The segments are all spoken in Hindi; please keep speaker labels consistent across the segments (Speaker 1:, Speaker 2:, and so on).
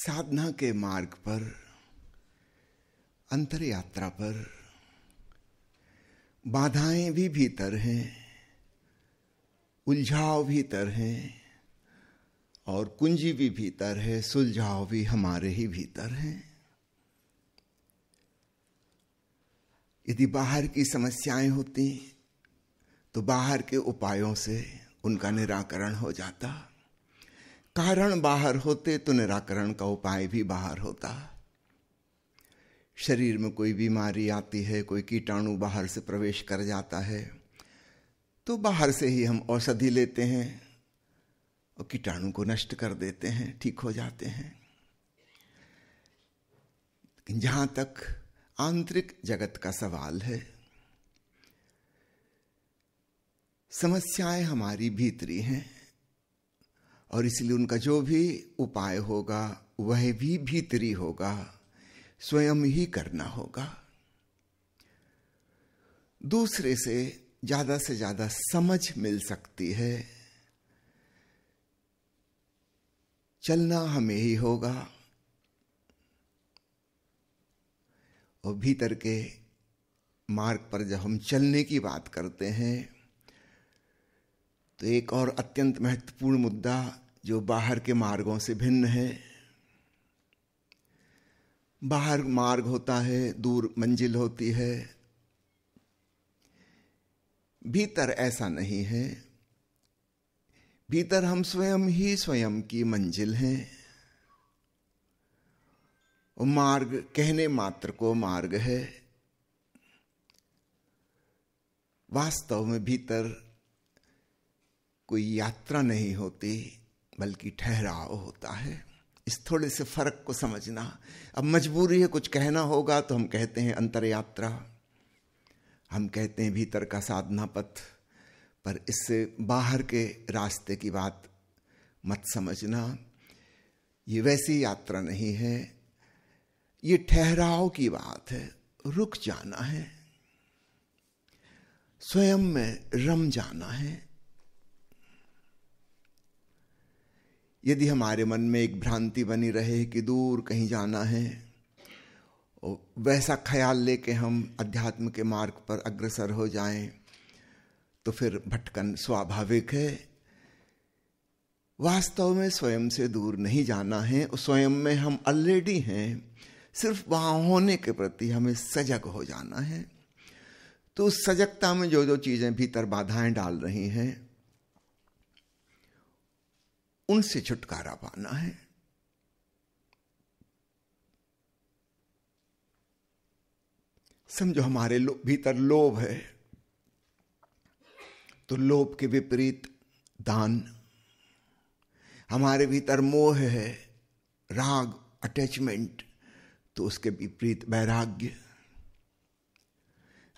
Speaker 1: साधना के मार्ग पर अंतर यात्रा पर बाधाएं भी भीतर हैं उलझाव भीतर हैं और कुंजी भी भीतर है सुलझाव भी हमारे ही भीतर हैं यदि बाहर की समस्याएं होती तो बाहर के उपायों से उनका निराकरण हो जाता कारण बाहर होते तो निराकरण का उपाय भी बाहर होता शरीर में कोई बीमारी आती है कोई कीटाणु बाहर से प्रवेश कर जाता है तो बाहर से ही हम औषधि लेते हैं और कीटाणु को नष्ट कर देते हैं ठीक हो जाते हैं जहां तक आंतरिक जगत का सवाल है समस्याएं हमारी भीतरी हैं और इसलिए उनका जो भी उपाय होगा वह भी भीतरी होगा स्वयं ही करना होगा दूसरे से ज्यादा से ज्यादा समझ मिल सकती है चलना हमें ही होगा और भीतर के मार्ग पर जब हम चलने की बात करते हैं तो एक और अत्यंत महत्वपूर्ण मुद्दा जो बाहर के मार्गों से भिन्न है बाहर मार्ग होता है दूर मंजिल होती है भीतर ऐसा नहीं है भीतर हम स्वयं ही स्वयं की मंजिल हैं मार्ग कहने मात्र को मार्ग है वास्तव में भीतर कोई यात्रा नहीं होती बल्कि ठहराव होता है इस थोड़े से फर्क को समझना अब मजबूरी है कुछ कहना होगा तो हम कहते हैं अंतर यात्रा हम कहते हैं भीतर का साधना पथ पर इससे बाहर के रास्ते की बात मत समझना ये वैसी यात्रा नहीं है ये ठहराव की बात है रुक जाना है स्वयं में रम जाना है यदि हमारे मन में एक भ्रांति बनी रहे कि दूर कहीं जाना है वैसा ख्याल लेके हम अध्यात्म के मार्ग पर अग्रसर हो जाएं तो फिर भटकन स्वाभाविक है वास्तव में स्वयं से दूर नहीं जाना है स्वयं में हम ऑलरेडी हैं सिर्फ वहाँ होने के प्रति हमें सजग हो जाना है तो उस सजगता में जो जो चीज़ें भीतर बाधाएं डाल रही हैं उनसे छुटकारा पाना है समझो हमारे लो, भीतर लोभ है तो लोभ के विपरीत दान हमारे भीतर मोह है राग अटैचमेंट तो उसके विपरीत वैराग्य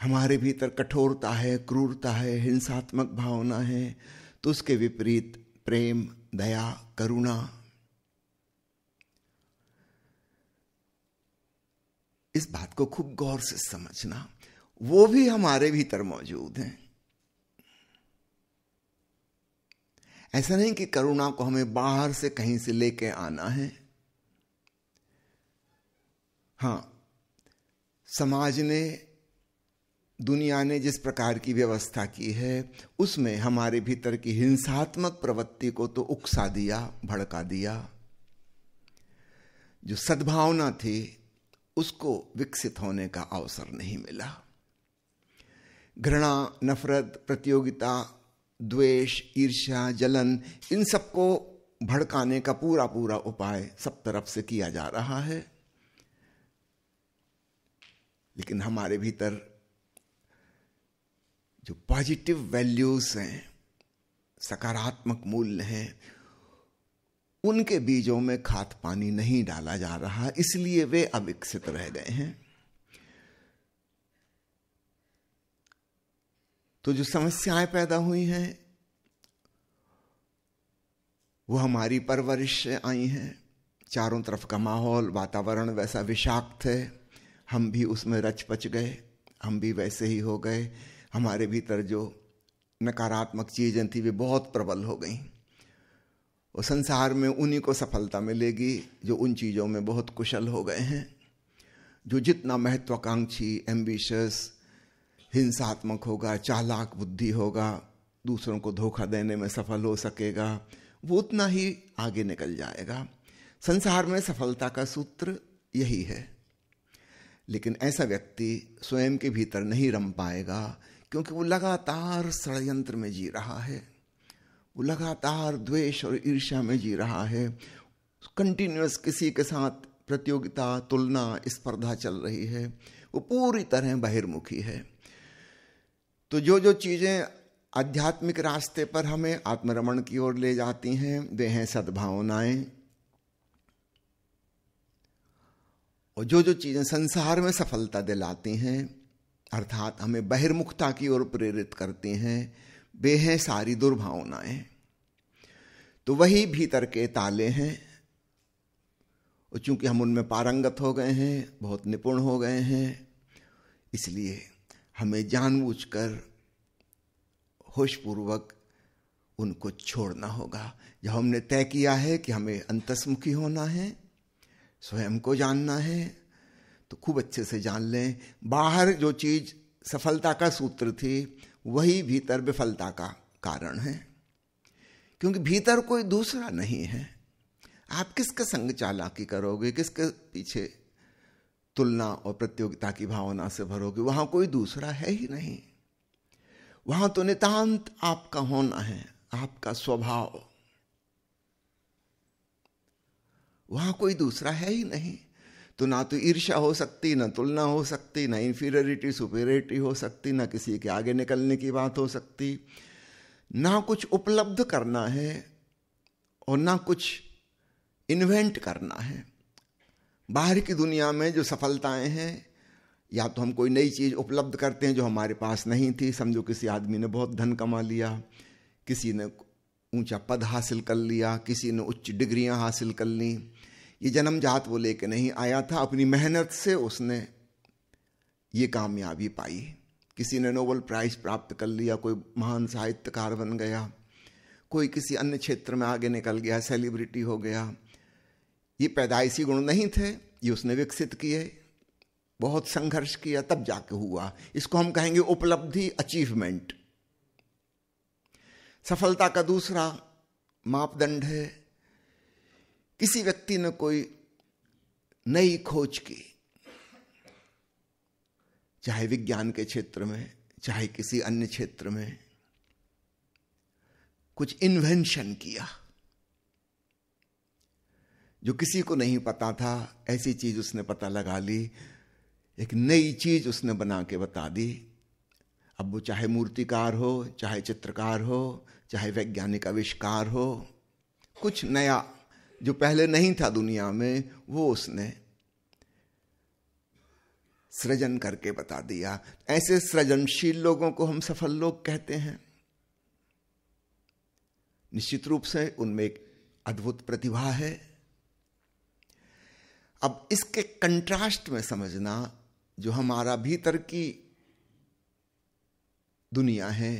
Speaker 1: हमारे भीतर कठोरता है क्रूरता है हिंसात्मक भावना है तो उसके विपरीत प्रेम दया करुणा इस बात को खूब गौर से समझना वो भी हमारे भीतर मौजूद हैं ऐसा नहीं कि करुणा को हमें बाहर से कहीं से लेके आना है हाँ समाज ने दुनिया ने जिस प्रकार की व्यवस्था की है उसमें हमारे भीतर की हिंसात्मक प्रवृत्ति को तो उकसा दिया भड़का दिया जो सद्भावना थी उसको विकसित होने का अवसर नहीं मिला घृणा नफरत प्रतियोगिता द्वेष ईर्ष्या जलन इन सबको भड़काने का पूरा पूरा उपाय सब तरफ से किया जा रहा है लेकिन हमारे भीतर जो पॉजिटिव वैल्यूज हैं सकारात्मक मूल्य हैं उनके बीजों में खाद पानी नहीं डाला जा रहा इसलिए वे अविकसित रह गए हैं तो जो समस्याएं पैदा हुई हैं वो हमारी परवरिश से आई हैं चारों तरफ का माहौल वातावरण वैसा विषाक्त है हम भी उसमें रच पच गए हम भी वैसे ही हो गए हमारे भीतर जो नकारात्मक चीज़ें थी वे बहुत प्रबल हो गई और संसार में उन्हीं को सफलता मिलेगी जो उन चीज़ों में बहुत कुशल हो गए हैं जो जितना महत्वाकांक्षी एम्बिशस हिंसात्मक होगा चालाक बुद्धि होगा दूसरों को धोखा देने में सफल हो सकेगा वो उतना ही आगे निकल जाएगा संसार में सफलता का सूत्र यही है लेकिन ऐसा व्यक्ति स्वयं के भीतर नहीं रम पाएगा क्योंकि वो लगातार षडयंत्र में जी रहा है वो लगातार द्वेष और ईर्ष्या में जी रहा है कंटिन्यूस किसी के साथ प्रतियोगिता तुलना स्पर्धा चल रही है वो पूरी तरह बहिर्मुखी है तो जो जो चीज़ें आध्यात्मिक रास्ते पर हमें आत्मरमण की ओर ले जाती हैं वे हैं सद्भावनाएं और जो जो चीज़ें संसार में सफलता दिलाती हैं अर्थात हमें बहिर्मुखता की ओर प्रेरित करते हैं वे हैं सारी दुर्भावनाएं तो वही भीतर के ताले हैं और चूंकि हम उनमें पारंगत हो गए हैं बहुत निपुण हो गए हैं इसलिए हमें जानबूझकर होशपूर्वक उनको छोड़ना होगा जब हमने तय किया है कि हमें अंतस्मुखी होना है स्वयं को जानना है तो खूब अच्छे से जान लें बाहर जो चीज सफलता का सूत्र थी वही भीतर विफलता का कारण है क्योंकि भीतर कोई दूसरा नहीं है आप किसके संग चालाकी करोगे किसके पीछे तुलना और प्रतियोगिता की भावना से भरोगे वहां कोई दूसरा है ही नहीं वहां तो नितांत आपका होना है आपका स्वभाव वहां कोई दूसरा है ही नहीं तो ना तो ईर्ष्या हो सकती ना तुलना हो सकती ना इन्फीरियरिटी सुपेरियरिटी हो सकती ना किसी के आगे निकलने की बात हो सकती ना कुछ उपलब्ध करना है और ना कुछ इन्वेंट करना है बाहर की दुनिया में जो सफलताएं हैं या तो हम कोई नई चीज़ उपलब्ध करते हैं जो हमारे पास नहीं थी समझो किसी आदमी ने बहुत धन कमा लिया किसी ने ऊंचा पद हासिल कर लिया किसी ने उच्च डिग्रियां हासिल कर लीं ये जन्म जात वो लेके नहीं आया था अपनी मेहनत से उसने ये कामयाबी पाई किसी ने नोबल प्राइज प्राप्त कर लिया कोई महान साहित्यकार बन गया कोई किसी अन्य क्षेत्र में आगे निकल गया सेलिब्रिटी हो गया ये पैदाइशी गुण नहीं थे ये उसने विकसित किए बहुत संघर्ष किया तब जाके हुआ इसको हम कहेंगे उपलब्धि अचीवमेंट सफलता का दूसरा मापदंड है किसी व्यक्ति ने कोई नई खोज की चाहे विज्ञान के क्षेत्र में चाहे किसी अन्य क्षेत्र में कुछ इन्वेंशन किया जो किसी को नहीं पता था ऐसी चीज उसने पता लगा ली एक नई चीज उसने बना के बता दी अब वो चाहे मूर्तिकार हो चाहे चित्रकार हो चाहे वैज्ञानिक आविष्कार हो कुछ नया जो पहले नहीं था दुनिया में वो उसने सृजन करके बता दिया ऐसे सृजनशील लोगों को हम सफल लोग कहते हैं निश्चित रूप से उनमें एक अद्भुत प्रतिभा है अब इसके कंट्रास्ट में समझना जो हमारा भीतर की दुनिया है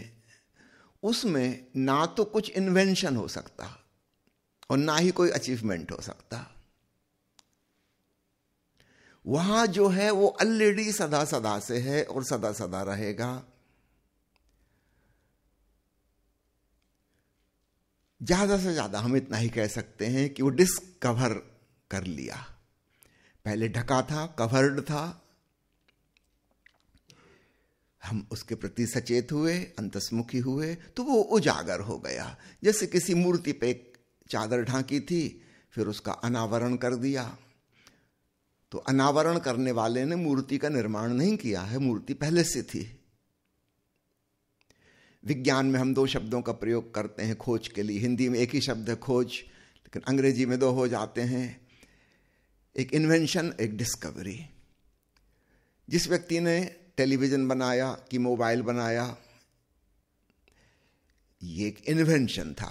Speaker 1: उसमें ना तो कुछ इन्वेंशन हो सकता और ना ही कोई अचीवमेंट हो सकता वहां जो है वो ऑलरेडी सदा सदा से है और सदा सदा रहेगा ज्यादा से ज्यादा हम इतना ही कह सकते हैं कि वो डिस्कवर कर लिया पहले ढका था कवर्ड था हम उसके प्रति सचेत हुए अंतस्मुखी हुए तो वो उजागर हो गया जैसे किसी मूर्ति पे एक चादर ढांकी थी फिर उसका अनावरण कर दिया तो अनावरण करने वाले ने मूर्ति का निर्माण नहीं किया है मूर्ति पहले से थी विज्ञान में हम दो शब्दों का प्रयोग करते हैं खोज के लिए हिंदी में एक ही शब्द है खोज लेकिन अंग्रेजी में दो हो जाते हैं एक इन्वेंशन एक डिस्कवरी जिस व्यक्ति ने टेलीविज़न बनाया कि मोबाइल बनाया ये एक इन्वेंशन था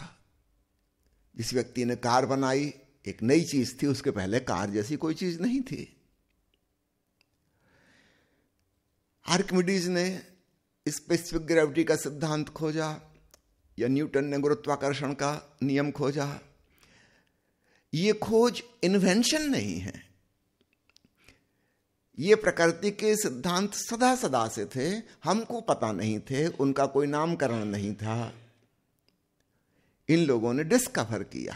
Speaker 1: किसी व्यक्ति ने कार बनाई एक नई चीज थी उसके पहले कार जैसी कोई चीज नहीं थी आर्कमिडीज ने स्पेसिफिक ग्रेविटी का सिद्धांत खोजा या न्यूटन ने गुरुत्वाकर्षण का नियम खोजा ये खोज इन्वेंशन नहीं है ये प्रकृति के सिद्धांत सदा सदा से थे हमको पता नहीं थे उनका कोई नामकरण नहीं था इन लोगों ने डिस्कवर किया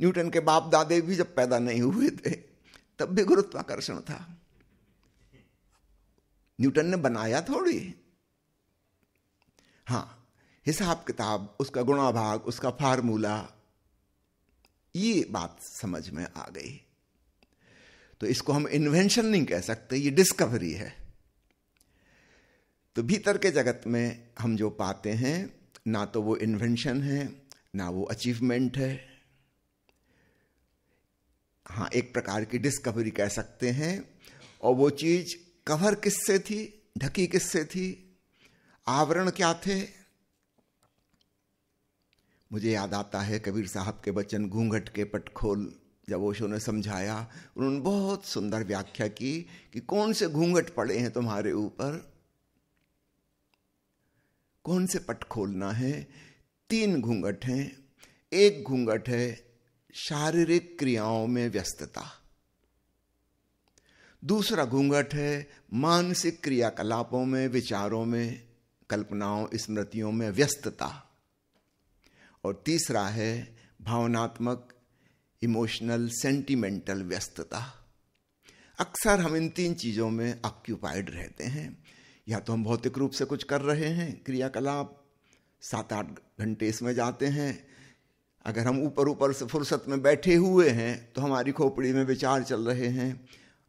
Speaker 1: न्यूटन के बाप दादे भी जब पैदा नहीं हुए थे तब भी गुरुत्वाकर्षण था न्यूटन ने बनाया थोड़ी हाँ हिसाब किताब उसका गुणाभाग उसका फार्मूला ये बात समझ में आ गई तो इसको हम इन्वेंशन नहीं कह सकते ये डिस्कवरी है तो भीतर के जगत में हम जो पाते हैं ना तो वो इन्वेंशन है ना वो अचीवमेंट है हाँ एक प्रकार की डिस्कवरी कह सकते हैं और वो चीज कवर किससे थी ढकी किससे थी आवरण क्या थे मुझे याद आता है कबीर साहब के बचन घूंघट के पटखोल जब ओशो ने समझाया उन्होंने बहुत सुंदर व्याख्या की कि कौन से घूंघट पड़े हैं तुम्हारे ऊपर कौन से पट खोलना है तीन घूंघट हैं एक घूंघट है शारीरिक क्रियाओं में व्यस्तता दूसरा घूंघट है मानसिक क्रियाकलापों में विचारों में कल्पनाओं स्मृतियों में व्यस्तता और तीसरा है भावनात्मक इमोशनल सेंटिमेंटल व्यस्तता अक्सर हम इन तीन चीज़ों में ऑक्यूपाइड रहते हैं या तो हम भौतिक रूप से कुछ कर रहे हैं क्रियाकलाप सात आठ घंटे इसमें जाते हैं अगर हम ऊपर ऊपर से फुर्सत में बैठे हुए हैं तो हमारी खोपड़ी में विचार चल रहे हैं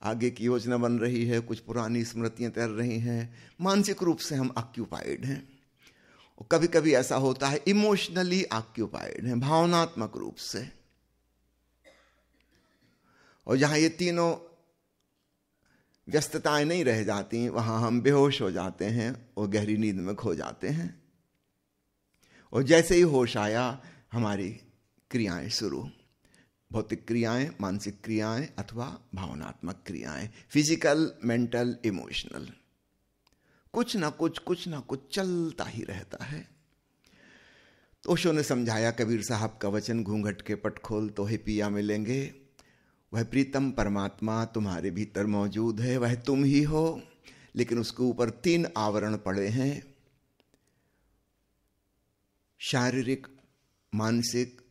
Speaker 1: आगे की योजना बन रही है कुछ पुरानी स्मृतियाँ तैर रही हैं मानसिक रूप से हम ऑक्यूपाइड हैं और कभी कभी ऐसा होता है इमोशनली ऑक्यूपाइड हैं भावनात्मक रूप से और जहाँ ये तीनों व्यस्तताएं नहीं रह जाती वहाँ हम बेहोश हो जाते हैं और गहरी नींद में खो जाते हैं और जैसे ही होश आया हमारी क्रियाएं शुरू भौतिक क्रियाएं मानसिक क्रियाएं अथवा भावनात्मक क्रियाएं फिजिकल मेंटल इमोशनल कुछ ना कुछ कुछ ना कुछ चलता ही रहता है तो ने समझाया कबीर साहब का वचन घूंघट के पट खोल तो हिपिया पिया मिलेंगे वह प्रीतम परमात्मा तुम्हारे भीतर मौजूद है वह तुम ही हो लेकिन उसके ऊपर तीन आवरण पड़े हैं शारीरिक मानसिक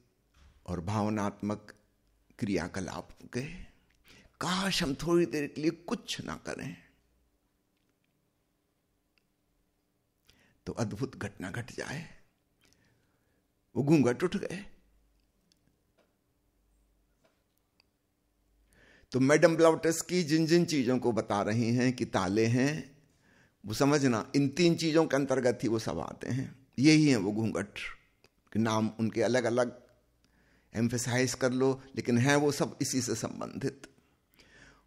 Speaker 1: और भावनात्मक क्रियाकलाप के काश हम थोड़ी देर के लिए कुछ ना करें तो अद्भुत घटना घट गट जाए वो घूंघट उठ गए तो मैडम की जिन जिन चीज़ों को बता रही हैं कि ताले हैं वो समझना इन तीन चीज़ों के अंतर्गत ही वो सब आते हैं यही हैं वो घूंघट के नाम उनके अलग अलग एम्फेसाइज कर लो लेकिन हैं वो सब इसी से संबंधित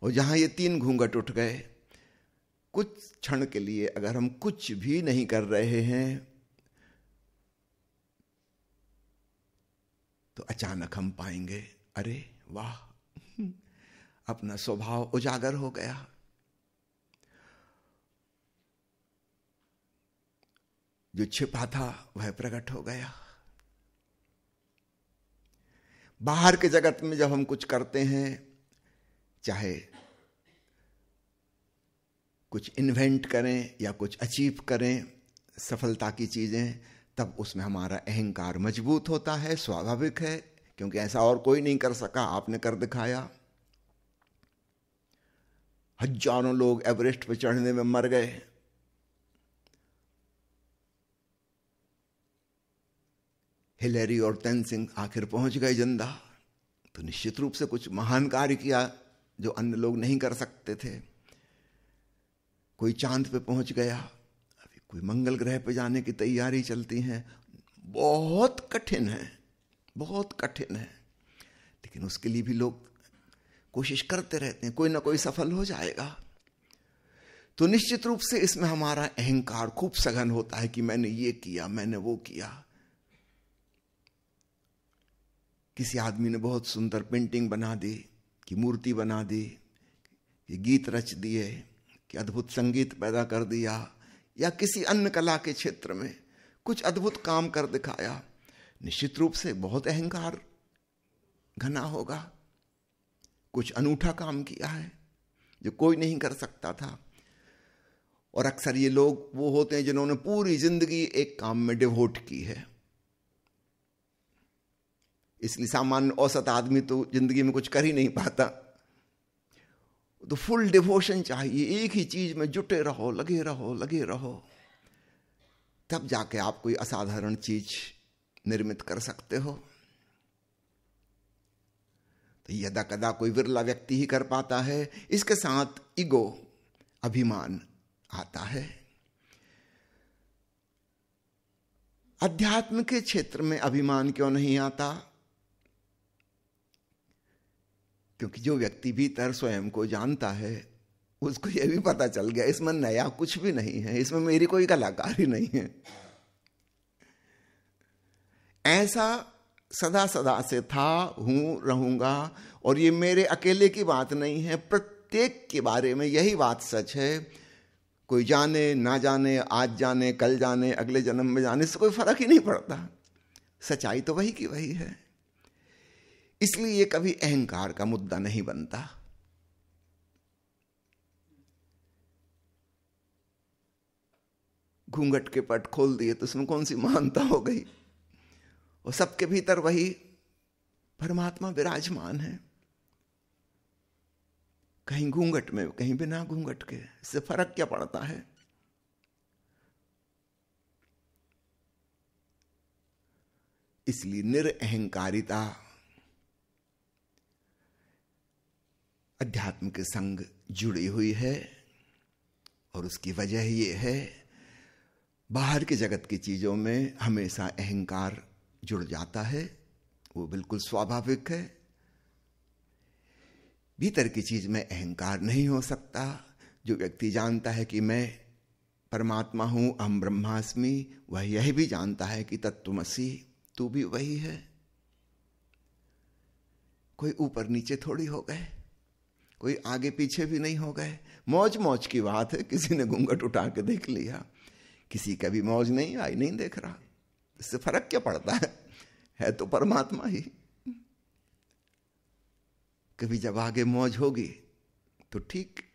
Speaker 1: और जहाँ ये तीन घूंघट उठ गए कुछ क्षण के लिए अगर हम कुछ भी नहीं कर रहे हैं तो अचानक हम पाएंगे अरे वाह अपना स्वभाव उजागर हो गया जो छिपा था वह प्रकट हो गया बाहर के जगत में जब हम कुछ करते हैं चाहे कुछ इन्वेंट करें या कुछ अचीव करें सफलता की चीज़ें तब उसमें हमारा अहंकार मजबूत होता है स्वाभाविक है क्योंकि ऐसा और कोई नहीं कर सका आपने कर दिखाया हजारों लोग एवरेस्ट पर चढ़ने में मर गए हिलेरी और तेन सिंह आखिर पहुंच गए जंदा तो निश्चित रूप से कुछ महान कार्य किया जो अन्य लोग नहीं कर सकते थे कोई चांद पे पहुंच गया अभी कोई मंगल ग्रह पे जाने की तैयारी चलती है बहुत कठिन है बहुत कठिन है लेकिन उसके लिए भी लोग कोशिश करते रहते हैं कोई ना कोई सफल हो जाएगा तो निश्चित रूप से इसमें हमारा अहंकार खूब सघन होता है कि मैंने ये किया मैंने वो किया किसी आदमी ने बहुत सुंदर पेंटिंग बना दी कि मूर्ति बना दी कि गीत रच दिए कि अद्भुत संगीत पैदा कर दिया या किसी अन्य कला के क्षेत्र में कुछ अद्भुत काम कर दिखाया निश्चित रूप से बहुत अहंकार घना होगा कुछ अनूठा काम किया है जो कोई नहीं कर सकता था और अक्सर ये लोग वो होते हैं जिन्होंने पूरी जिंदगी एक काम में डिवोट की है इसलिए सामान्य औसत आदमी तो जिंदगी में कुछ कर ही नहीं पाता तो फुल डिवोशन चाहिए एक ही चीज में जुटे रहो लगे रहो लगे रहो तब जाके आप कोई असाधारण चीज निर्मित कर सकते हो तो यदा कदा कोई विरला व्यक्ति ही कर पाता है इसके साथ ईगो अभिमान आता है अध्यात्म के क्षेत्र में अभिमान क्यों नहीं आता क्योंकि जो व्यक्ति भीतर स्वयं को जानता है उसको यह भी पता चल गया इसमें नया कुछ भी नहीं है इसमें मेरी कोई कलाकारी नहीं है ऐसा सदा सदा से था हूँ रहूँगा और ये मेरे अकेले की बात नहीं है प्रत्येक के बारे में यही बात सच है कोई जाने ना जाने आज जाने कल जाने अगले जन्म में जाने से कोई फर्क ही नहीं पड़ता सच्चाई तो वही की वही है इसलिए ये कभी अहंकार का मुद्दा नहीं बनता घूंघट के पट खोल दिए तो उसमें कौन सी महानता हो गई वो सबके भीतर वही परमात्मा विराजमान है कहीं घूंघट में कहीं बिना घूंघट के इससे फर्क क्या पड़ता है इसलिए निरअहकारिता अध्यात्म के संग जुड़ी हुई है और उसकी वजह यह है बाहर के जगत की चीज़ों में हमेशा अहंकार जुड़ जाता है वो बिल्कुल स्वाभाविक है भीतर की चीज में अहंकार नहीं हो सकता जो व्यक्ति जानता है कि मैं परमात्मा हूं अहम ब्रह्मास्मि वह यह भी जानता है कि तत्वमसी तू भी वही है कोई ऊपर नीचे थोड़ी हो गए कोई आगे पीछे भी नहीं हो गए मौज मौज की बात है किसी ने घूंघट उठा के देख लिया किसी का भी मौज नहीं आई नहीं देख रहा इससे फर्क क्या पड़ता है है तो परमात्मा ही कभी जब आगे मौज होगी तो ठीक